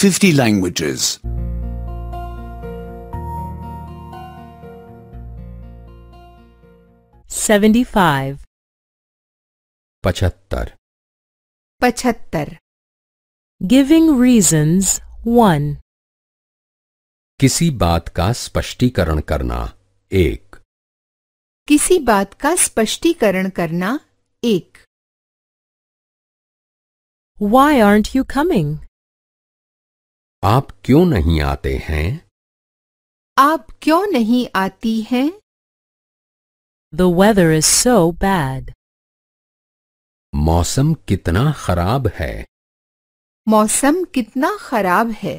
50 languages. Seventy-five. पचहत्तर पचहत्तर Giving reasons 1. किसी बात का स्पष्टीकरण करना एक किसी बात का स्पष्टीकरण करना एक Why aren't you coming? आप क्यों नहीं आते हैं आप क्यों नहीं आती हैं The weather is so bad. मौसम कितना खराब है मौसम कितना खराब है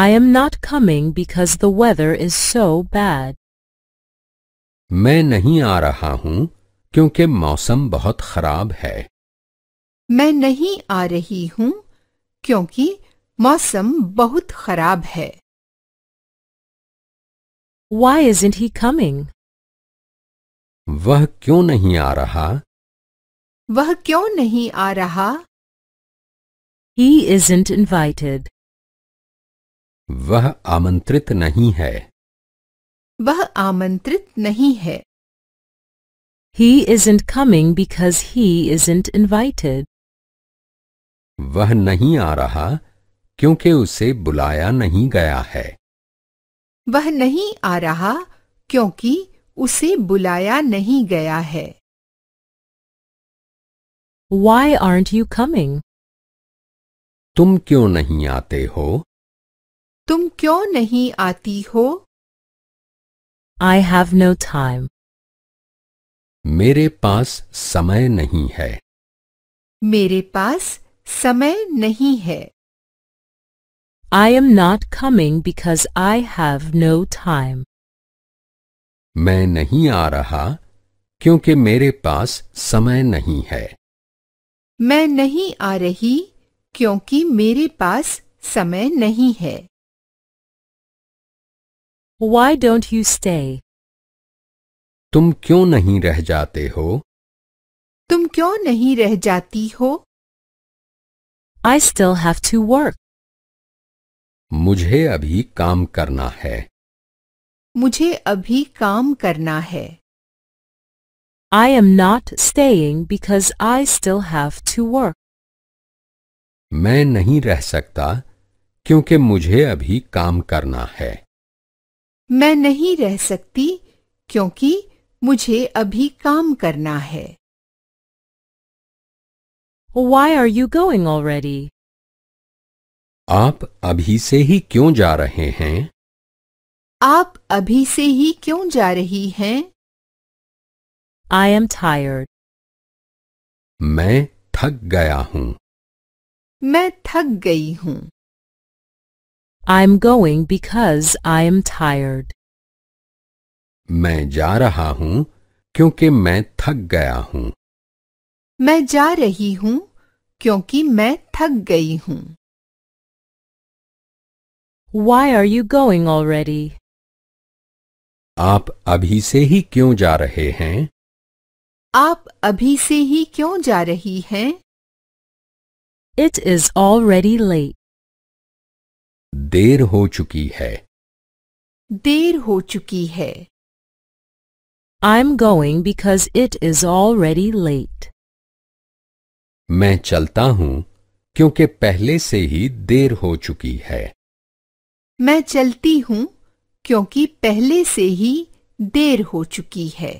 I am not coming because the weather is so bad. मैं नहीं आ रहा हूँ क्योंकि मौसम बहुत खराब है मैं नहीं आ रही हूँ क्योंकि मौसम बहुत खराब है Why isn't he coming? वह क्यों नहीं आ रहा वह क्यों नहीं आ रहा He isn't invited. वह आमंत्रित नहीं है वह आमंत्रित नहीं है He isn't coming because he isn't invited. वह नहीं आ रहा क्योंकि उसे बुलाया नहीं गया है वह नहीं आ रहा क्योंकि उसे बुलाया नहीं गया है Why aren't you coming? तुम क्यों नहीं आते हो तुम क्यों नहीं आती हो I have no time. मेरे पास समय नहीं है मेरे पास समय नहीं है I am not coming because I have no time. मैं नहीं आ रहा क्योंकि मेरे पास समय नहीं है मैं नहीं आ रही क्योंकि मेरे पास समय नहीं है Why don't you stay? तुम क्यों नहीं रह जाते हो तुम क्यों नहीं रह जाती हो I still have to work. मुझे अभी काम करना है मुझे अभी काम करना है I am not staying because I still have to work मैं नहीं रह सकता क्योंकि मुझे अभी काम करना है मैं नहीं रह सकती क्योंकि मुझे अभी काम करना है why are you going already आप अभी से ही क्यों जा रहे हैं आप अभी से ही क्यों जा रही हैं आई एम tired. मैं थक गया हूँ मैं थक गई हूँ am going because I am tired. मैं जा रहा हूँ क्योंकि मैं थक गया हूँ मैं जा रही हूँ क्योंकि मैं थक गई हूँ Why are you going already? आप अभी से ही क्यों जा रहे हैं आप अभी से ही क्यों जा रही हैं It is already late. देर हो चुकी है देर हो चुकी है I'm going because it is already late. मैं चलता हूँ क्योंकि पहले से ही देर हो चुकी है मैं चलती हूँ क्योंकि पहले से ही देर हो चुकी है